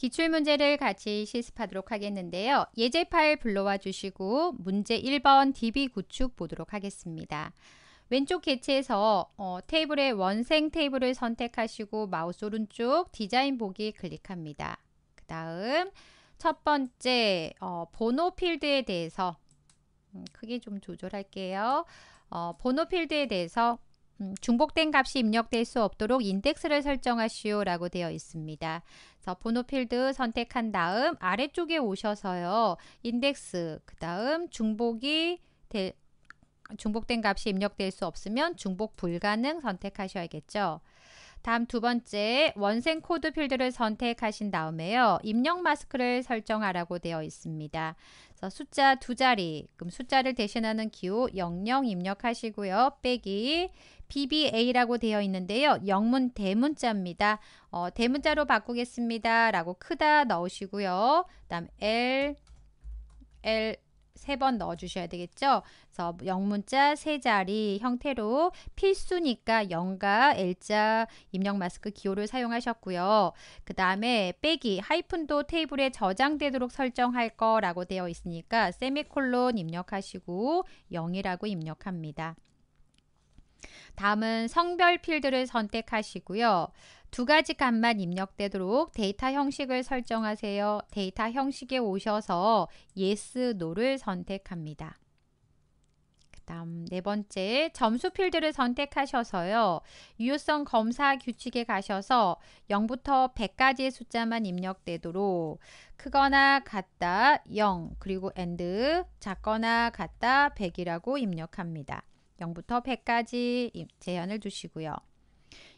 기출문제를 같이 실습하도록 하겠는데요. 예제 파일 불러와 주시고 문제 1번 DB 구축 보도록 하겠습니다. 왼쪽 개체에서 어, 테이블의 원생 테이블을 선택하시고 마우스 오른쪽 디자인 보기 클릭합니다. 그 다음 첫 번째 어, 번호 필드에 대해서 음, 크게 좀 조절할게요. 어, 번호 필드에 대해서 음, 중복된 값이 입력될 수 없도록 인덱스를 설정하시오 라고 되어 있습니다. 자, 번호 필드 선택한 다음 아래쪽에 오셔서요. 인덱스, 그 다음 중복이 될 중복된 값이 입력될 수 없으면 중복 불가능 선택하셔야겠죠. 다음 두 번째 원생 코드 필드를 선택하신 다음에요. 입력 마스크를 설정하라고 되어 있습니다. 숫자 두 자리, 그럼 숫자를 대신하는 기호 00 입력하시고요. 빼기 BBA라고 되어 있는데요. 영문 대문자입니다. 어, 대문자로 바꾸겠습니다. 라고 크다 넣으시고요. 그 다음 L, L, 세번 넣어주셔야 되겠죠. 그래서 영문자 세 자리 형태로 필수니까 영과 L자 입력 마스크 기호를 사용하셨고요. 그 다음에 빼기 하이픈도 테이블에 저장되도록 설정할 거라고 되어 있으니까 세미콜론 입력하시고 0이라고 입력합니다. 다음은 성별 필드를 선택하시고요. 두 가지 값만 입력되도록 데이터 형식을 설정하세요. 데이터 형식에 오셔서 yes, no를 선택합니다. 다음 네 번째 점수 필드를 선택하셔서요. 유효성 검사 규칙에 가셔서 0부터 100까지의 숫자만 입력되도록 크거나 같다 0 그리고 and 작거나 같다 100이라고 입력합니다. 0부터 100까지 제한을 두시고요.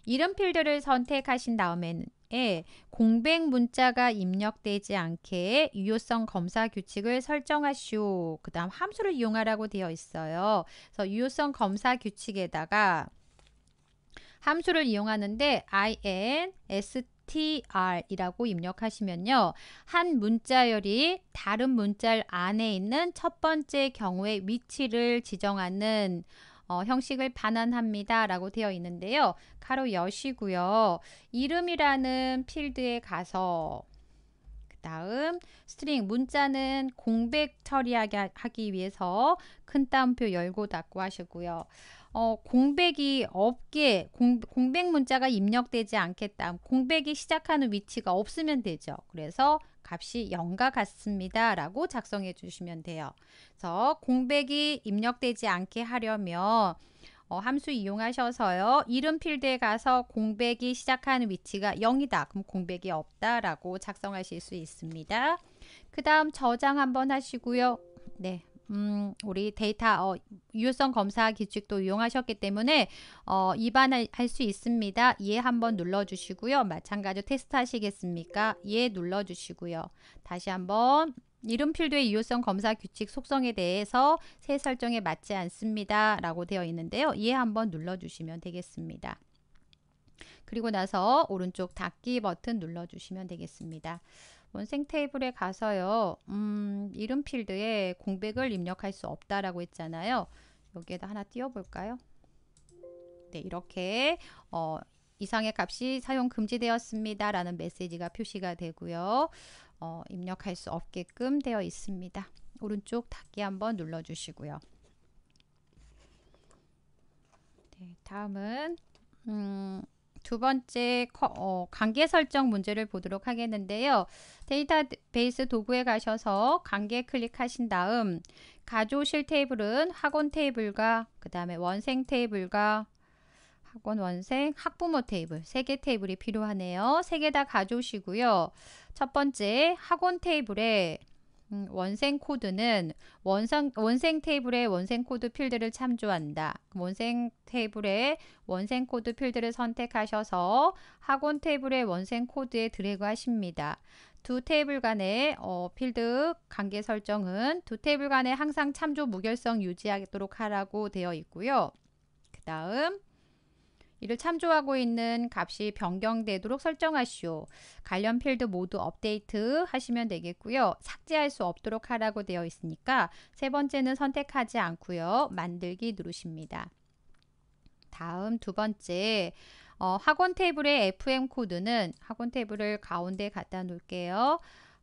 이름 필드를 선택하신 다음에 는 공백 문자가 입력되지 않게 유효성 검사 규칙을 설정하시오. 그 다음 함수를 이용하라고 되어 있어요. 그래서 유효성 검사 규칙에다가 함수를 이용하는데 in, str이라고 입력하시면요. 한 문자열이 다른 문자열 안에 있는 첫 번째 경우의 위치를 지정하는 어, 형식을 반환합니다. 라고 되어 있는데요. 가로 여시고요. 이름이라는 필드에 가서 그 다음 스트링 문자는 공백 처리하기 하기 위해서 큰 따옴표 열고 닫고 하시고요. 어, 공백이 없게 공, 공백 문자가 입력되지 않겠다. 공백이 시작하는 위치가 없으면 되죠. 그래서 값이 0과 같습니다. 라고 작성해 주시면 돼요. 그래서 공백이 입력되지 않게 하려면 어, 함수 이용하셔서요. 이름 필드에 가서 공백이 시작하는 위치가 0이다. 그럼 공백이 없다라고 작성하실 수 있습니다. 그 다음 저장 한번 하시고요. 네, 음, 우리 데이터 어, 유효성 검사 규칙도 이용하셨기 때문에 어, 입안할 수 있습니다. 예 한번 눌러주시고요. 마찬가지로 테스트 하시겠습니까? 예 눌러주시고요. 다시 한번 이름 필드의 유효성 검사 규칙 속성에 대해서 새 설정에 맞지 않습니다. 라고 되어 있는데요. 예 한번 눌러주시면 되겠습니다. 그리고 나서 오른쪽 닫기 버튼 눌러주시면 되겠습니다. 원생 테이블에 가서요. 음, 이름 필드에 공백을 입력할 수 없다라고 했잖아요. 여기에다 하나 띄워볼까요? 네, 이렇게 어, 이상의 값이 사용 금지되었습니다. 라는 메시지가 표시가 되고요. 어, 입력할 수 없게끔 되어 있습니다. 오른쪽 닫기 한번 눌러주시고요. 네, 다음은 음, 두 번째 어, 관계 설정 문제를 보도록 하겠는데요. 데이터베이스 도구에 가셔서 관계 클릭하신 다음 가져실 테이블은 학원 테이블과 그 다음에 원생 테이블과 학원 원생 학부모 테이블 세 개 테이블이 필요하네요. 세 개 다가져시고요첫 번째 학원 테이블에 음, 원생 코드는 원상, 원생 테이블에 원생 코드 필드를 참조한다. 원생 테이블에 원생 코드 필드를 선택하셔서 학원 테이블에 원생 코드에 드래그 하십니다. 두 테이블 간의 어, 필드 관계 설정은 두 테이블 간에 항상 참조 무결성 유지하도록 하라고 되어 있고요. 그 다음 이를 참조하고 있는 값이 변경되도록 설정하시오. 관련 필드 모두 업데이트 하시면 되겠고요. 삭제할 수 없도록 하라고 되어 있으니까 세 번째는 선택하지 않고요. 만들기 누르십니다. 다음 두 번째 어, 학원 테이블의 FM 코드는 학원 테이블을 가운데 갖다 놓을게요.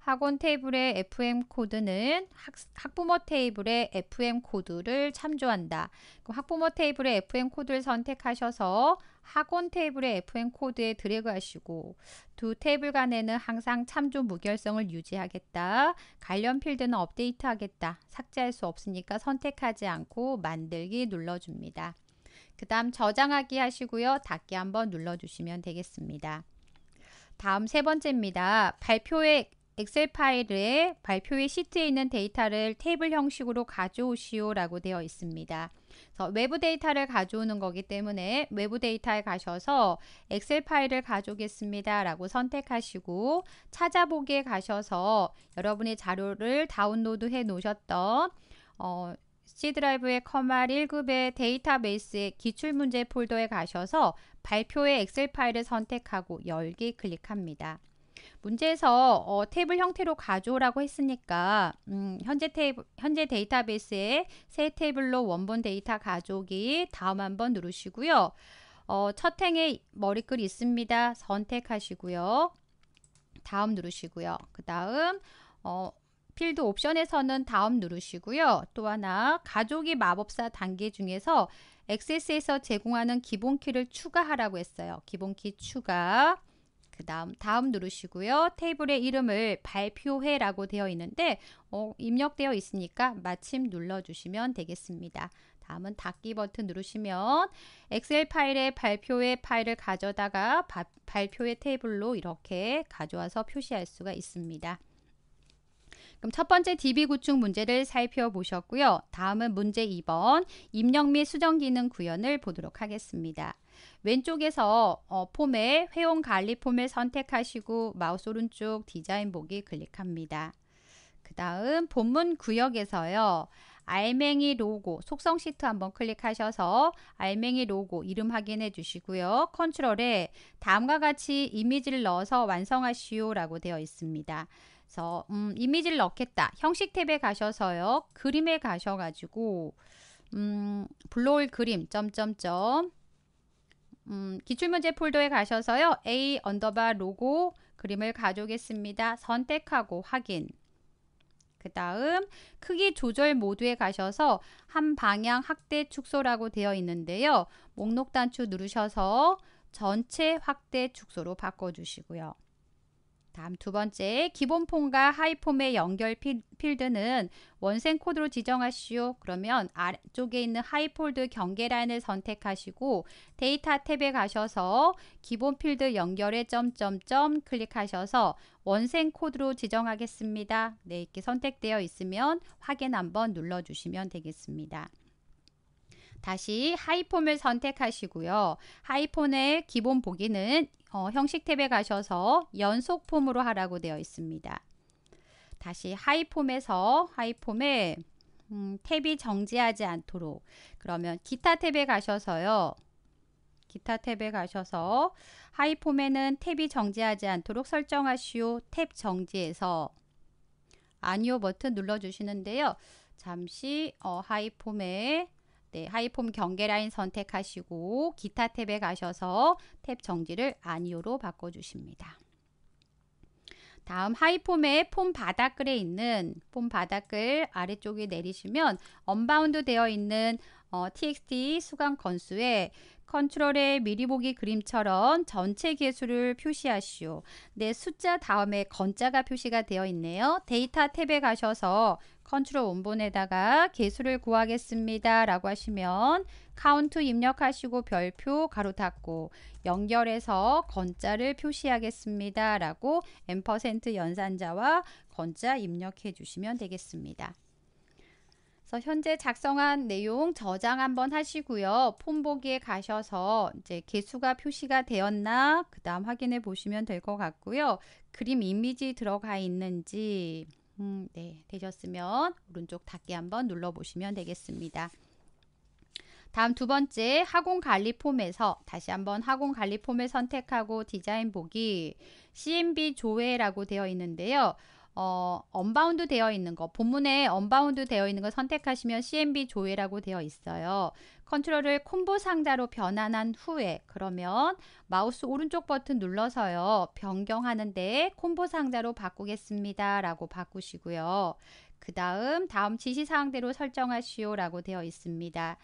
학원 테이블의 FM 코드는 학, 부모 테이블의 FM 코드를 참조한다. 그럼 학부모 테이블의 FM 코드를 선택하셔서 학원 테이블의 FM 코드에 드래그하시고 두 테이블 간에는 항상 참조 무결성을 유지하겠다. 관련 필드는 업데이트하겠다. 삭제할 수 없으니까 선택하지 않고 만들기 눌러줍니다. 그 다음 저장하기 하시고요. 닫기 한번 눌러주시면 되겠습니다. 다음 세 번째입니다. 발표액 엑셀 파일의 발표의 시트에 있는 데이터를 테이블 형식으로 가져오시오 라고 되어 있습니다. 그래서 외부 데이터를 가져오는 거기 때문에 외부 데이터에 가셔서 엑셀 파일을 가져오겠습니다 라고 선택하시고 찾아보기에 가셔서 여러분의 자료를 다운로드 해 놓으셨던 어, C드라이브의 커말 1급의 데이터베이스의 기출문제 폴더에 가셔서 발표의 엑셀 파일을 선택하고 열기 클릭합니다. 문제에서 어, 테이블 형태로 가져오라고 했으니까 음, 현재 테탭 현재 데이터베이스에 새 테이블로 원본 데이터 가져오기 다음 한번 누르시고요. 어, 첫 행에 머리글 있습니다. 선택하시고요. 다음 누르시고요. 그 다음 어, 필드 옵션에서는 다음 누르시고요. 또 하나 가족이 마법사 단계 중에서 액세스에서 제공하는 기본키를 추가하라고 했어요. 기본키 추가 그 다음 다음 누르시고요. 테이블의 이름을 발표회라고 되어 있는데 어, 입력되어 있으니까 마침 눌러주시면 되겠습니다. 다음은 닫기 버튼 누르시면 엑셀 파일에 발표회 파일을 가져다가 바, 발표회 테이블로 이렇게 가져와서 표시할 수가 있습니다. 그럼 첫 번째 DB 구축 문제를 살펴보셨고요. 다음은 문제 2번 입력 및 수정 기능 구현을 보도록 하겠습니다. 왼쪽에서 어, 폼에 회원 관리 폼을 선택하시고 마우스 오른쪽 디자인 보기 클릭합니다. 그 다음 본문 구역에서요. 알맹이 로고 속성 시트 한번 클릭하셔서 알맹이 로고 이름 확인해 주시고요. 컨트롤에 다음과 같이 이미지를 넣어서 완성하시오 라고 되어 있습니다. 그래서 음, 이미지를 넣겠다. 형식 탭에 가셔서요. 그림에 가셔가지고 음, 블로올 그림 점점점 음, 기출문제 폴더에 가셔서요. A 언더바 로고 그림을 가져오겠습니다. 선택하고 확인. 그 다음 크기 조절 모드에 가셔서 한 방향 확대 축소라고 되어 있는데요. 목록 단추 누르셔서 전체 확대 축소로 바꿔주시고요. 다음 두 번째, 기본 폰과 하이 폼의 연결 필드는 원생 코드로 지정하시오. 그러면 아래쪽에 있는 하이 폴드 경계란을 선택하시고 데이터 탭에 가셔서 기본 필드 연결에 점점점 클릭하셔서 원생 코드로 지정하겠습니다. 네, 이렇게 선택되어 있으면 확인 한번 눌러주시면 되겠습니다. 다시 하이폼을 선택하시고요. 하이폼의 기본 보기는 어, 형식 탭에 가셔서 연속 폼으로 하라고 되어 있습니다. 다시 하이폼에서 하이폼에 음, 탭이 정지하지 않도록 그러면 기타 탭에 가셔서요. 기타 탭에 가셔서 하이폼에는 탭이 정지하지 않도록 설정하시오. 탭 정지에서 아니오 버튼 눌러주시는데요. 잠시 어, 하이폼에 네, 하이폼 경계 라인 선택하시고 기타 탭에 가셔서 탭 정지를 아니오로 바꿔주십니다. 다음 하이폼의 폼 바닥글에 있는 폼 바닥글 아래쪽에 내리시면 언바운드 되어 있는 어, txt 수강 건수에 컨트롤의 미리 보기 그림처럼 전체 개수를 표시하시오. 네, 숫자 다음에 건자가 표시가 되어 있네요. 데이터 탭에 가셔서 컨트롤 원본에다가 개수를 구하겠습니다. 라고 하시면 카운트 입력하시고 별표 가로 닫고 연결해서 건자를 표시하겠습니다. 라고 M% 연산자와 건자 입력해 주시면 되겠습니다. 그래서 현재 작성한 내용 저장 한번 하시고요. 폼 보기에 가셔서 이제 개수가 표시가 되었나 그 다음 확인해 보시면 될 것 같고요. 그림 이미지 들어가 있는지 음, 네, 되셨으면 오른쪽 닫기 한번 눌러보시면 되겠습니다. 다음 두 번째 학원 관리 폼에서 다시 한번 학원 관리 폼을 선택하고 디자인 보기 CMB 조회라고 되어 있는데요. 어, 언바운드 되어 있는 거 본문에 언바운드 되어 있는 거 선택하시면 CMB 조회라고 되어 있어요. 컨트롤을 콤보 상자로 변환한 후에 그러면 마우스 오른쪽 버튼 눌러서요. 변경하는데 콤보 상자로 바꾸겠습니다. 라고 바꾸시고요. 그 다음 다음 지시사항대로 설정하시오 라고 되어 있습니다.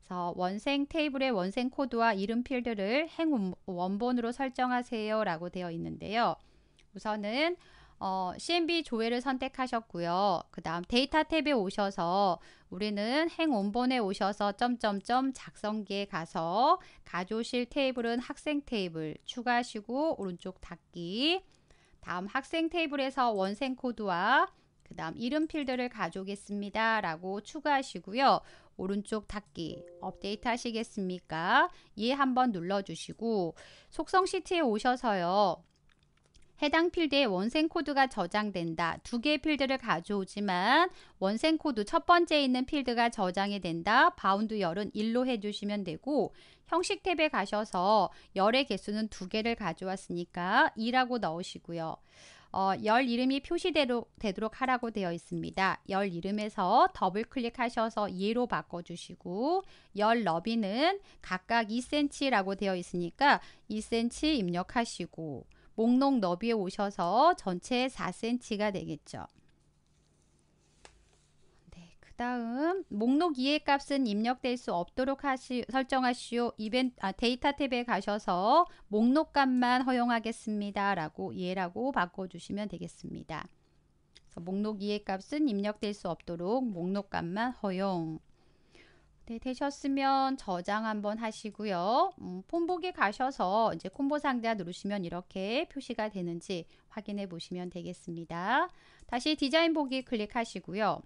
그래서 원생 테이블의 원생 코드와 이름 필드를 행 원본으로 설정하세요 라고 되어 있는데요. 우선은 어, CMB 조회를 선택하셨고요. 그 다음 데이터 탭에 오셔서 우리는 행원본에 오셔서 점점점 작성기에 가서 가조실 테이블은 학생 테이블 추가하시고 오른쪽 닫기 다음 학생 테이블에서 원생 코드와 그 다음 이름 필드를 가져오겠습니다 라고 추가하시고요 오른쪽 닫기 업데이트 하시겠습니까 예 한번 눌러 주시고 속성 시트에 오셔서요 해당 필드에 원생 코드가 저장된다. 두 개의 필드를 가져오지만 원생 코드 첫 번째에 있는 필드가 저장이 된다. 바운드 열은 1로 해주시면 되고 형식 탭에 가셔서 열의 개수는 두 개를 가져왔으니까 2라고 넣으시고요. 어, 열 이름이 표시 되도록 하라고 되어 있습니다. 열 이름에서 더블 클릭하셔서 예로 바꿔주시고 열 너비는 각각 2cm라고 되어 있으니까 2cm 입력하시고 목록 너비에 오셔서 전체 4cm가 되겠죠. 네, 그 다음 목록 이해 값은 입력될 수 없도록 하시, 설정하시오. 이벤트 아, 데이터 탭에 가셔서 목록 값만 허용하겠습니다. 라고 이라고 바꿔주시면 되겠습니다. 목록 이해 값은 입력될 수 없도록 목록 값만 허용. 네, 되셨으면 저장 한번 하시고요. 음, 폼보기 가셔서 이제 콤보 상자 누르시면 이렇게 표시가 되는지 확인해 보시면 되겠습니다. 다시 디자인 보기 클릭하시고요.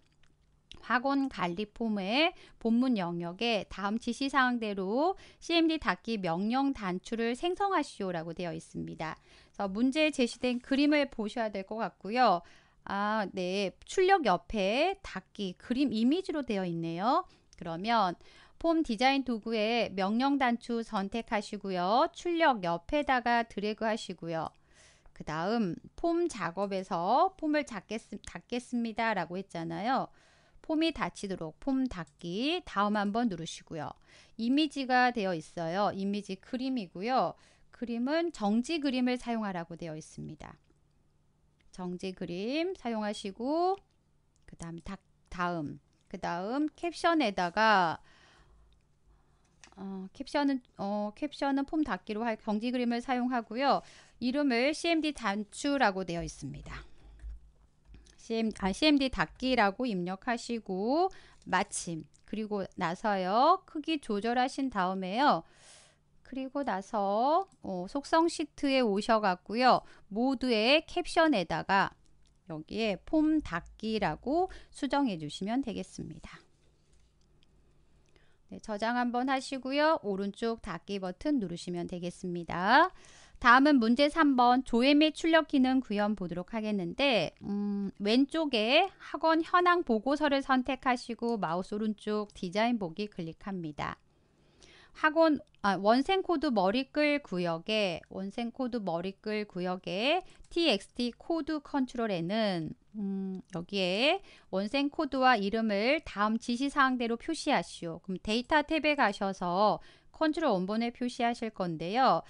학원 관리 폼의 본문 영역에 다음 지시사항대로 CMD 닫기 명령 단추를 생성하시오라고 되어 있습니다. 그래서 문제에 제시된 그림을 보셔야 될 것 같고요. 아, 네. 출력 옆에 닫기 그림 이미지로 되어 있네요. 그러면 폼 디자인 도구에 명령 단추 선택하시고요. 출력 옆에다가 드래그 하시고요. 그 다음 폼 작업에서 폼을 닫겠, 습니다 라고 했잖아요. 폼이 닫히도록 폼 닫기 다음 한번 누르시고요. 이미지가 되어 있어요. 이미지 그림이고요. 그림은 정지 그림을 사용하라고 되어 있습니다. 정지 그림 사용하시고 그 다음 닫 다음 그 다음 캡션에다가 어, 캡션은 어, 캡션은 폼 닫기로 할경지 그림을 사용하고요. 이름을 CMD 단추라고 되어 있습니다. CM, 아, CMD 닫기라고 입력하시고 마침 그리고 나서요. 크기 조절하신 다음에요. 그리고 나서 어, 속성 시트에 오셔갖고요. 모두의 캡션에다가 여기에 폼 닫기라고 수정해 주시면 되겠습니다. 네, 저장 한번 하시고요. 오른쪽 닫기 버튼 누르시면 되겠습니다. 다음은 문제 3번 조회및 출력 기능 구현 보도록 하겠는데 음, 왼쪽에 학원 현황 보고서를 선택하시고 마우스 오른쪽 디자인 보기 클릭합니다. 학원 아, 원생코드 머리글 구역에 원생코드 머리글 구역에 txt 코드 컨트롤에는 음, 여기에 원생 코드와 이름을 다음 지시사항대로 표시하시오. 그럼 데이터 탭에 가셔서 컨트롤 원본에 표시하실 건데요.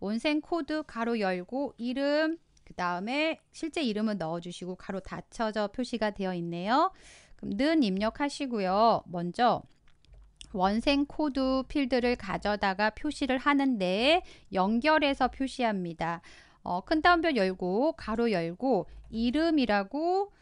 원생 코드 가로 열고 이름 그 다음에 실제 이름은 넣어주시고 가로 닫혀져 표시가 되어 있네요. 그럼 는 입력하시고요. 먼저 원생 코드 필드를 가져다가 표시를 하는데 연결해서 표시합니다. 어, 큰 따옴표 열고 가로 열고 이름이라고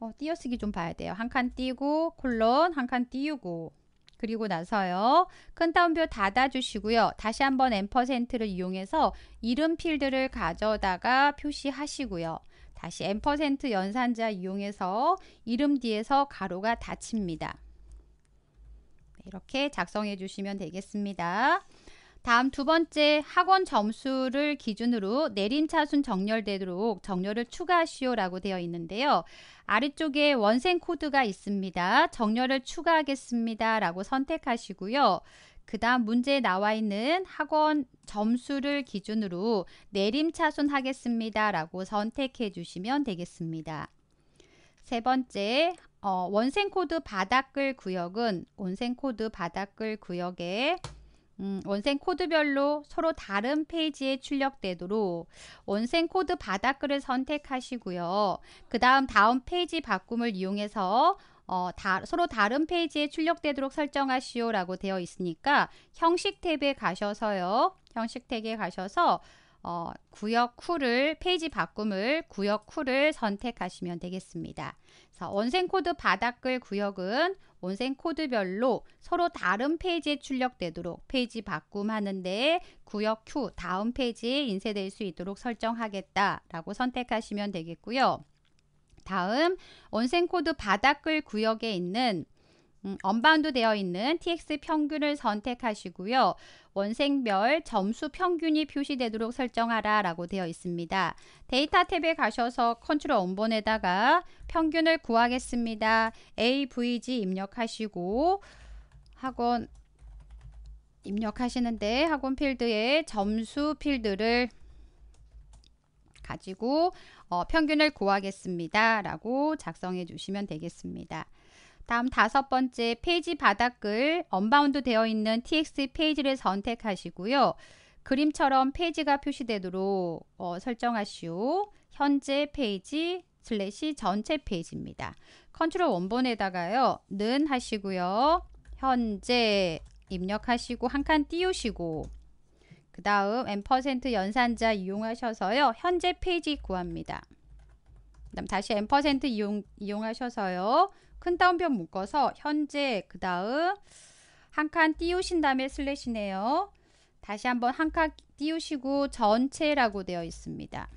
어, 띄어쓰기 좀 봐야 돼요. 한 칸 띄고 콜론 한 칸 띄우고 그리고 나서요. 큰 따옴표 닫아주시고요. 다시 한번 엠퍼센트를 이용해서 이름 필드를 가져다가 표시하시고요. 다시 엠퍼센트 연산자 이용해서 이름 뒤에서 가로가 닫힙니다. 이렇게 작성해 주시면 되겠습니다. 다음 두 번째 학원 점수를 기준으로 내림 차순 정렬되도록 정렬을 추가하시오라고 되어 있는데요. 아래쪽에 원생 코드가 있습니다. 정렬을 추가하겠습니다. 라고 선택하시고요. 그 다음 문제에 나와 있는 학원 점수를 기준으로 내림차순 하겠습니다. 라고 선택해 주시면 되겠습니다. 세 번째 어, 원생코드 바닥글 구역은 원생코드 바닥글 구역에 음, 원생 코드별로 서로 다른 페이지에 출력되도록 원생 코드 바닥글을 선택하시고요. 그 다음 다음 페이지 바꿈을 이용해서 어, 다, 서로 다른 페이지에 출력되도록 설정하시오 라고 되어 있으니까 형식 탭에 가셔서요. 형식 탭에 가셔서 어, 구역 후를 페이지 바꿈을 구역 후를 선택하시면 되겠습니다. 자, 원생 코드 바닥글 구역은 원생 코드별로 서로 다른 페이지에 출력되도록 페이지 바꿈하는데 구역 Q 다음 페이지에 인쇄될 수 있도록 설정하겠다라고 선택하시면 되겠고요. 다음 원생 코드 바닥글 구역에 있는 음, 언바운드 되어 있는 tx 평균을 선택하시고요. 원색별 점수 평균이 표시되도록 설정하라 라고 되어 있습니다. 데이터 탭에 가셔서 컨트롤 원본에다가 평균을 구하겠습니다. avg 입력하시고 학원 입력하시는데 학원 필드에 점수 필드를 가지고 어, 평균을 구하겠습니다. 라고 작성해 주시면 되겠습니다. 다음 다섯 번째 페이지 바닥글 언바운드 되어 있는 txt 페이지를 선택하시고요. 그림처럼 페이지가 표시되도록 어, 설정하시오. 현재 페이지 슬래시 전체 페이지입니다. 컨트롤 원본에다가요. 는 하시고요. 현재 입력하시고 한 칸 띄우시고 그 다음 M% 연산자 이용하셔서요. 현재 페이지 구합니다. 그 다음 다시 M% 이용, 이용하셔서요. 큰 따옴표 묶어서 현재 그 다음 한 칸 띄우신 다음에 슬래시네요. 다시 한번 한 칸 띄우시고 전체라고 되어 있습니다.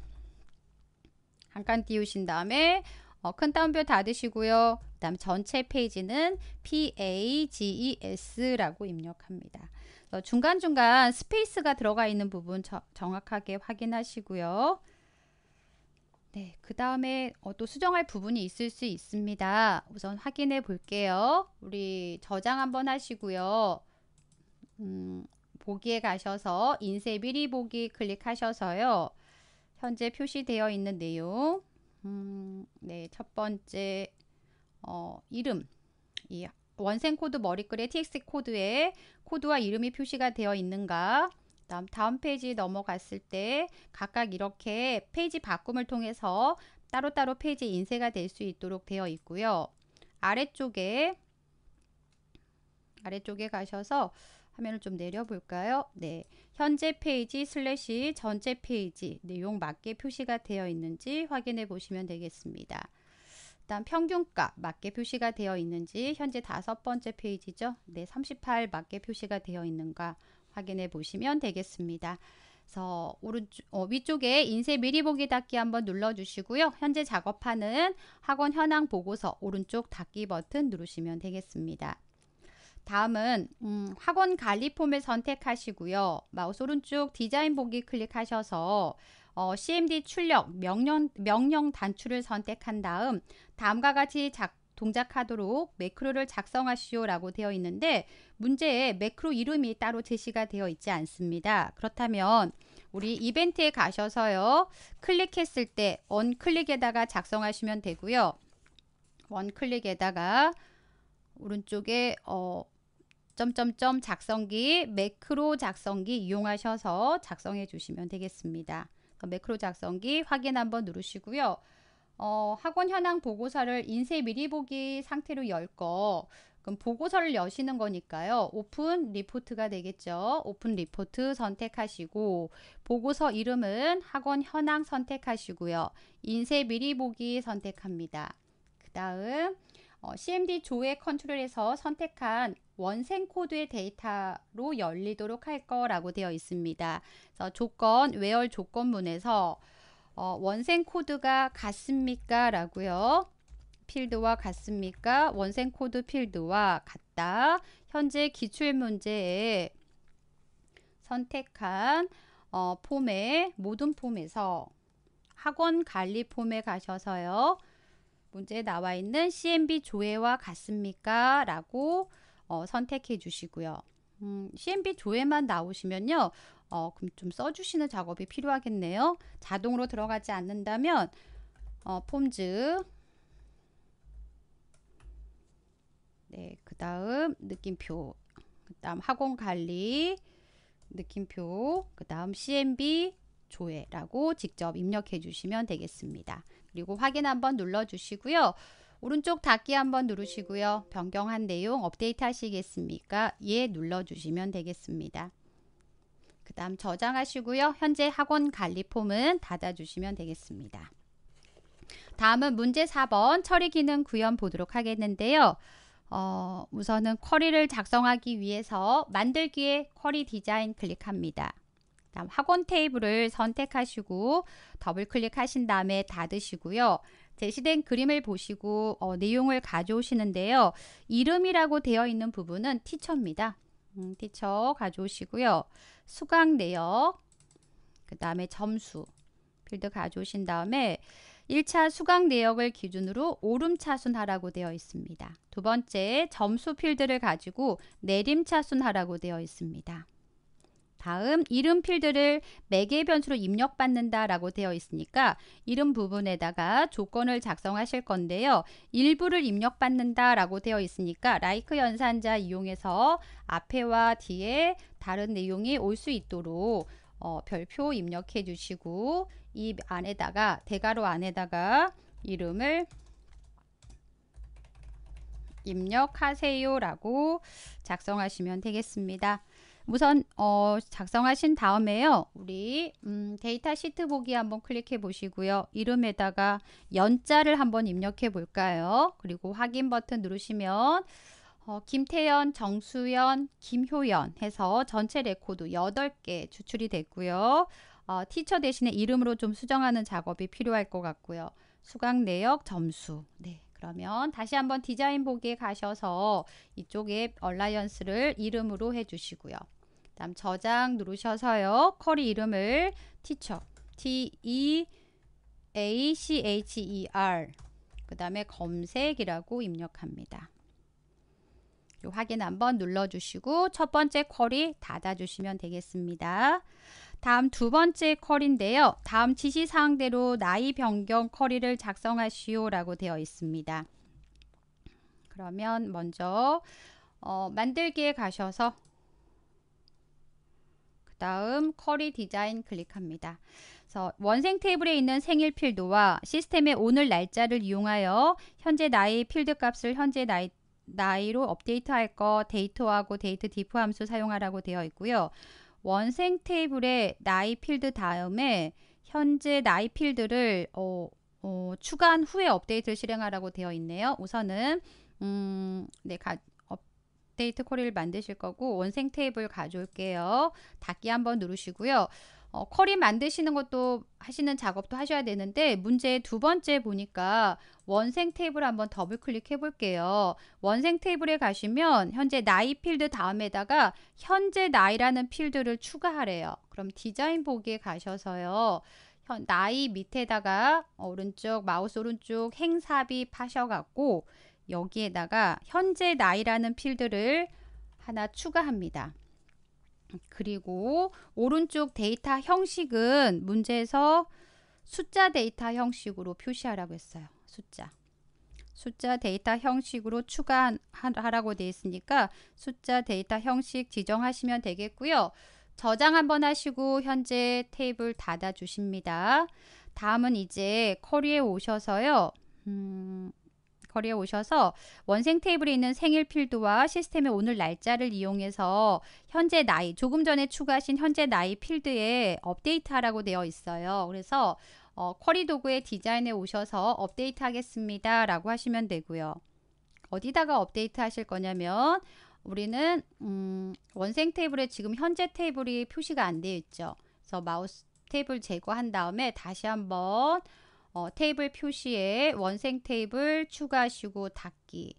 한 칸 띄우신 다음에 어, 큰 따옴표 닫으시고요. 그 다음 전체 페이지는 PAGES라고 입력합니다. 어, 중간중간 스페이스가 들어가 있는 부분 저, 정확하게 확인하시고요. 네, 그 다음에 어, 또 수정할 부분이 있을 수 있습니다. 우선 확인해 볼게요. 우리 저장 한번 하시고요. 음, 보기에 가셔서 인쇄 미리 보기 클릭하셔서요. 현재 표시되어 있는 내용 음, 네, 첫 번째 어, 이름 이 원생 코드 머리글의 t x 코드에 코드와 이름이 표시가 되어 있는가 다음, 다음 페이지 넘어갔을 때 각각 이렇게 페이지 바꿈을 통해서 따로따로 페이지 인쇄가 될 수 있도록 되어 있고요. 아래쪽에 아래쪽에 가셔서 화면을 좀 내려볼까요? 네, 현재 페이지 슬래시 전체 페이지 내용 맞게 표시가 되어 있는지 확인해 보시면 되겠습니다. 일단 평균값 맞게 표시가 되어 있는지 현재 다섯 번째 페이지죠. 네, 38 맞게 표시가 되어 있는가 확인해 보시면 되겠습니다. 그래서 오른쪽 어, 위쪽에 인쇄 미리 보기 닫기 한번 눌러 주시고요. 현재 작업하는 학원 현황 보고서 오른쪽 닫기 버튼 누르시면 되겠습니다. 다음은 음, 학원 관리 폼을 선택하시고요. 마우스 오른쪽 디자인 보기 클릭하셔서 어, CMD 출력 명령, 명령 단추를 선택한 다음 다음과 같이 작, 동작하도록 매크로를 작성하시오라고 되어 있는데 문제에 매크로 이름이 따로 제시가 되어 있지 않습니다. 그렇다면 우리 이벤트에 가셔서요. 클릭했을 때 원클릭에다가 작성하시면 되고요. 원클릭에다가 오른쪽에 어 점점점 작성기 매크로 작성기 이용하셔서 작성해 주시면 되겠습니다. 매크로 작성기 확인 한번 누르시고요. 어, 학원 현황 보고서를 인쇄 미리 보기 상태로 열 거. 그럼 보고서를 여시는 거니까요. 오픈 리포트가 되겠죠. 오픈 리포트 선택하시고 보고서 이름은 학원 현황 선택하시고요. 인쇄 미리 보기 선택합니다. 그 다음 어, CMD 조회 컨트롤에서 선택한 원생 코드의 데이터로 열리도록 할 거라고 되어 있습니다. 그래서 조건, 외열 조건문에서 어, 원생 코드가 같습니까? 라고요. 필드와 같습니까? 원생 코드 필드와 같다. 현재 기출 문제에 선택한 어, 폼의 모든 폼에서 학원 관리 폼에 가셔서요. 문제에 나와 있는 CMB 조회와 같습니까? 라고 어, 선택해 주시고요. 음, CMB 조회만 나오시면요. 어, 그럼 좀 써주시는 작업이 필요하겠네요. 자동으로 들어가지 않는다면 어, 폼즈 네, 그 다음 느낌표 그 다음 학원관리 느낌표 그 다음 CMB 조회라고 직접 입력해 주시면 되겠습니다. 그리고 확인 한번 눌러 주시고요. 오른쪽 닫기 한번 누르시고요. 변경한 내용 업데이트 하시겠습니까? 예 눌러 주시면 되겠습니다. 다음 저장하시고요. 현재 학원 관리 폼은 닫아주시면 되겠습니다. 다음은 문제 4번 처리 기능 구현 보도록 하겠는데요. 어, 우선은 쿼리를 작성하기 위해서 만들기에 쿼리 디자인 클릭합니다. 다음 학원 테이블을 선택하시고 더블 클릭하신 다음에 닫으시고요. 제시된 그림을 보시고 어, 내용을 가져오시는데요. 이름이라고 되어 있는 부분은 티처입니다. 음, 티처 가져오시고요. 수강 내역, 그 다음에 점수 필드 가져오신 다음에 1차 수강 내역을 기준으로 오름차순하라고 되어 있습니다. 두 번째 점수 필드를 가지고 내림차순하라고 되어 있습니다. 다음 이름 필드를 매개 변수로 입력받는다라고 되어 있으니까 이름 부분에다가 조건을 작성하실 건데요. 일부를 입력받는다라고 되어 있으니까 라이크 연산자 이용해서 앞에와 뒤에 다른 내용이 올 수 있도록 어, 별표 입력해 주시고 이 안에다가 대괄호 안에다가 이름을 입력하세요라고 작성하시면 되겠습니다. 우선 어, 작성하신 다음에요. 우리 음, 데이터 시트 보기 한번 클릭해 보시고요. 이름에다가 연자를 한번 입력해 볼까요? 그리고 확인 버튼 누르시면 어, 김태연, 정수연, 김효연 해서 전체 레코드 8개 추출이 됐고요. 어, 티처 대신에 이름으로 좀 수정하는 작업이 필요할 것 같고요. 수강 내역 점수. 네. 그러면 다시 한번 디자인 보기에 가셔서 이쪽에 얼라이언스를 이름으로 해주시고요. 다음 저장 누르셔서요. 커리 이름을 티처 T-E-A-C-H-E-R 그 다음에 검색이라고 입력합니다. 확인 한번 눌러주시고 첫 번째 쿼리 닫아주시면 되겠습니다. 다음 두 번째 리인데요 다음 지시사항대로 나이 변경 컬리를 작성하시오 라고 되어 있습니다. 그러면 먼저 어, 만들기에 가셔서 그 다음 커리 디자인 클릭합니다. 그래서 원생 테이블에 있는 생일 필드와 시스템의 오늘 날짜를 이용하여 현재 나이 필드 값을 현재 나이 나이로 업데이트할 거 데이터하고 데이트 디프 함수 사용하라고 되어 있고요. 원생 테이블의 나이 필드 다음에 현재 나이 필드를 어, 어, 추가한 후에 업데이트를 실행하라고 되어 있네요. 우선은 음, 네, 가, 업데이트 코리를 만드실 거고 원생 테이블 가져올게요. 닫기 한번 누르시고요. 어, 커리 만드시는 것도 하시는 작업도 하셔야 되는데 문제 두 번째 보니까 원생 테이블 한번 더블 클릭해 볼게요. 원생 테이블에 가시면 현재 나이 필드 다음에다가 현재 나이라는 필드를 추가하래요. 그럼 디자인 보기에 가셔서요. 현, 나이 밑에다가 오른쪽 마우스 오른쪽 행삽이 파셔갖고 여기에다가 현재 나이라는 필드를 하나 추가합니다. 그리고 오른쪽 데이터 형식은 문제에서 숫자 데이터 형식으로 표시하라고 했어요. 숫자. 숫자 데이터 형식으로 추가하라고 되어 있으니까 숫자 데이터 형식 지정하시면 되겠고요. 저장 한번 하시고 현재 테이블 닫아 주십니다. 다음은 이제 커리에 오셔서요. 음... 거리에 오셔서 원생 테이블에 있는 생일 필드와 시스템의 오늘 날짜를 이용해서 현재 나이, 조금 전에 추가하신 현재 나이 필드에 업데이트하라고 되어 있어요. 그래서 어, 쿼리 도구의 디자인에 오셔서 업데이트 하겠습니다. 라고 하시면 되고요. 어디다가 업데이트 하실 거냐면 우리는 음, 원생 테이블에 지금 현재 테이블이 표시가 안 되어 있죠. 그래서 마우스 테이블 제거한 다음에 다시 한번 어, 테이블 표시에 원생 테이블 추가시고 하 닫기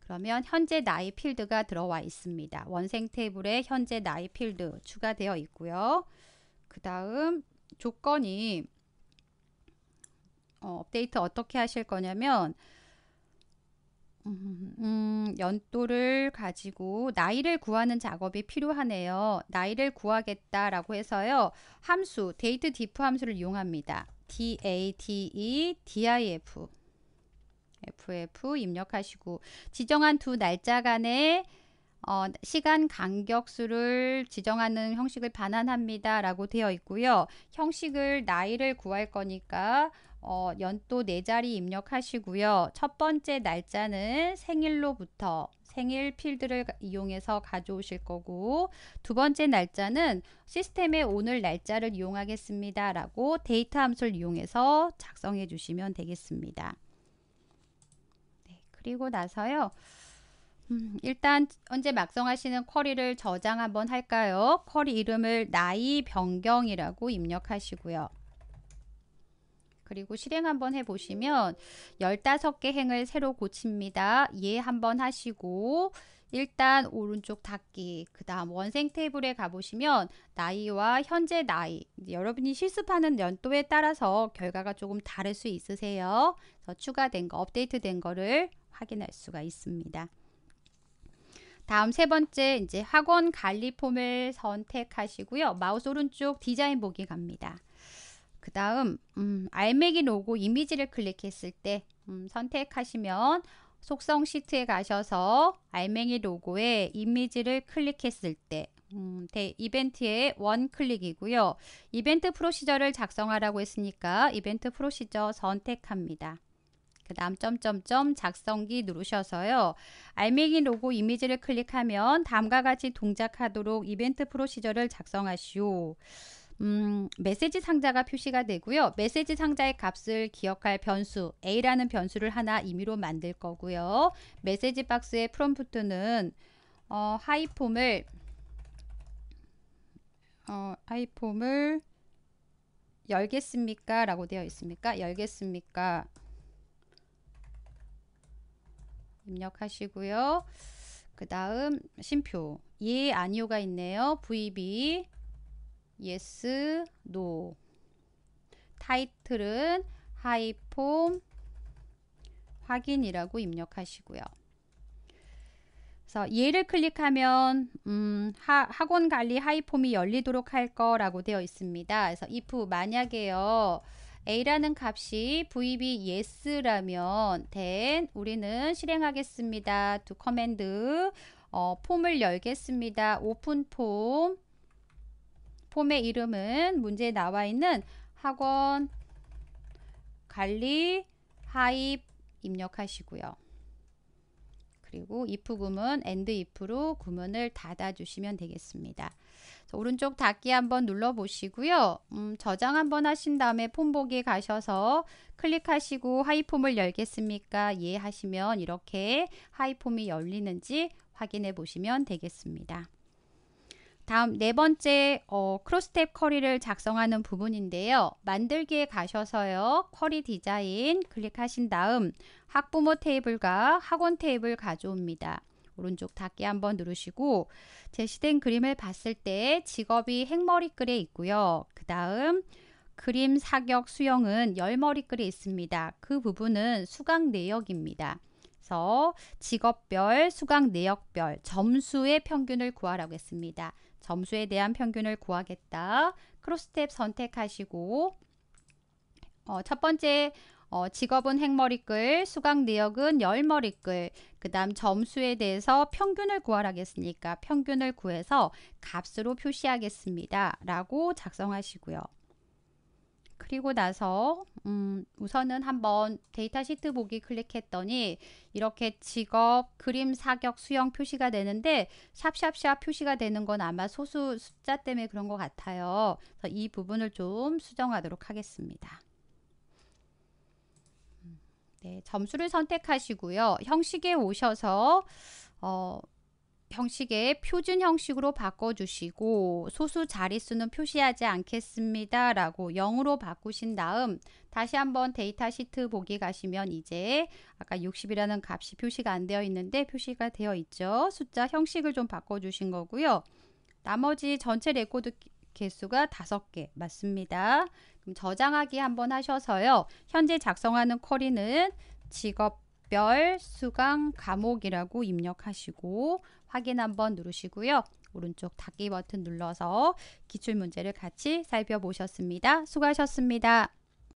그러면 현재 나이 필드가 들어와 있습니다. 원생 테이블에 현재 나이 필드 추가되어 있고요. 그 다음 조건이 어, 업데이트 어떻게 하실 거냐면 음, 음, 연도를 가지고 나이를 구하는 작업이 필요하네요. 나이를 구하겠다라고 해서요. 함수, 데이트 디프 함수를 이용합니다. D A T E D I F FF 입력하시고 지정한 두 날짜 간의 어, 시간 간격수를 지정하는 형식을 반환합니다 라고 되어 있고요 형식을 나이를 구할 거니까 어, 연도 네 자리 입력하시고요 첫 번째 날짜는 생일로부터 생일 필드를 이용해서 가져오실 거고 두 번째 날짜는 시스템에 오늘 날짜를 이용하겠습니다. 라고 데이터 함수를 이용해서 작성해 주시면 되겠습니다. 네, 그리고 나서요. 음, 일단 언제 막성하시는 쿼리를 저장 한번 할까요? 쿼리 이름을 나이 변경이라고 입력하시고요. 그리고 실행 한번 해보시면 15개 행을 새로 고칩니다. 예 한번 하시고 일단 오른쪽 닫기 그 다음 원생 테이블에 가보시면 나이와 현재 나이 여러분이 실습하는 연도에 따라서 결과가 조금 다를 수 있으세요. 그래서 추가된 거 업데이트된 거를 확인할 수가 있습니다. 다음 세 번째 이제 학원 관리 폼을 선택하시고요. 마우스 오른쪽 디자인 보기 갑니다. 그 다음 음, 알맹이 로고 이미지를 클릭했을 때 음, 선택하시면 속성 시트에 가셔서 알맹이 로고의 이미지를 클릭했을 때 음, 대, 이벤트의 원클릭이고요. 이벤트 프로시저를 작성하라고 했으니까 이벤트 프로시저 선택합니다. 그 다음 점점점 작성기 누르셔서요. 알맹이 로고 이미지를 클릭하면 다음과 같이 동작하도록 이벤트 프로시저를 작성하시오. 음, 메시지 상자가 표시가 되고요. 메시지 상자의 값을 기억할 변수 a라는 변수를 하나 임의로 만들 거고요. 메시지 박스의 프롬프트는 어, 하이폼을 어, 하이폼을 열겠습니까? 라고 되어 있습니까? 열겠습니까? 입력하시고요. 그 다음 심표 예 아니오가 있네요. VB yes, no. 타이틀은 하이폼 확인이라고 입력하시고요. 그래서 얘를 클릭하면 음, 하, 학원 관리 하이폼이 열리도록 할 거라고 되어 있습니다. 그래서 if 만약에요. a라는 값이 vb yes라면 then 우리는 실행하겠습니다. to command 어, 폼을 열겠습니다. 오픈 폼 폼의 이름은 문제에 나와 있는 학원 관리 하입 입력하시고요. 그리고 if 구문, and if로 구문을 닫아주시면 되겠습니다. 오른쪽 닫기 한번 눌러보시고요. 음, 저장 한번 하신 다음에 폼 보기 가셔서 클릭하시고 하이폼을 열겠습니까? 예 하시면 이렇게 하이폼이 열리는지 확인해 보시면 되겠습니다. 다음 네 번째 어, 크로스탭 커리를 작성하는 부분인데요. 만들기에 가셔서요. 커리 디자인 클릭하신 다음 학부모 테이블과 학원 테이블 가져옵니다. 오른쪽 닫기 한번 누르시고 제시된 그림을 봤을 때 직업이 행머리글에 있고요. 그 다음 그림 사격 수영은 열머리글에 있습니다. 그 부분은 수강 내역입니다. 그래서 직업별, 수강 내역별, 점수의 평균을 구하라고 했습니다. 점수에 대한 평균을 구하겠다. 크로스탭 선택하시고 어, 첫 번째 어, 직업은 행머리글, 수강 내역은 열머리글, 그 다음 점수에 대해서 평균을 구하라겠습니까 평균을 구해서 값으로 표시하겠습니다. 라고 작성하시고요. 그리고 나서 음, 우선은 한번 데이터 시트 보기 클릭했더니 이렇게 직업, 그림, 사격, 수영 표시가 되는데 샵샵샵 표시가 되는 건 아마 소수 숫자 때문에 그런 것 같아요. 그래서 이 부분을 좀 수정하도록 하겠습니다. 음, 네, 점수를 선택하시고요. 형식에 오셔서 어, 형식의 표준 형식으로 바꿔주시고 소수 자릿수는 표시하지 않겠습니다. 라고 0으로 바꾸신 다음 다시 한번 데이터 시트 보기 가시면 이제 아까 60이라는 값이 표시가 안 되어 있는데 표시가 되어 있죠. 숫자 형식을 좀 바꿔주신 거고요. 나머지 전체 레코드 개수가 5개 맞습니다. 그럼 저장하기 한번 하셔서요. 현재 작성하는 쿼리는 직업별 수강 과목이라고 입력하시고 확인 한번 누르시고요. 오른쪽 닫기 버튼 눌러서 기출문제를 같이 살펴보셨습니다. 수고하셨습니다.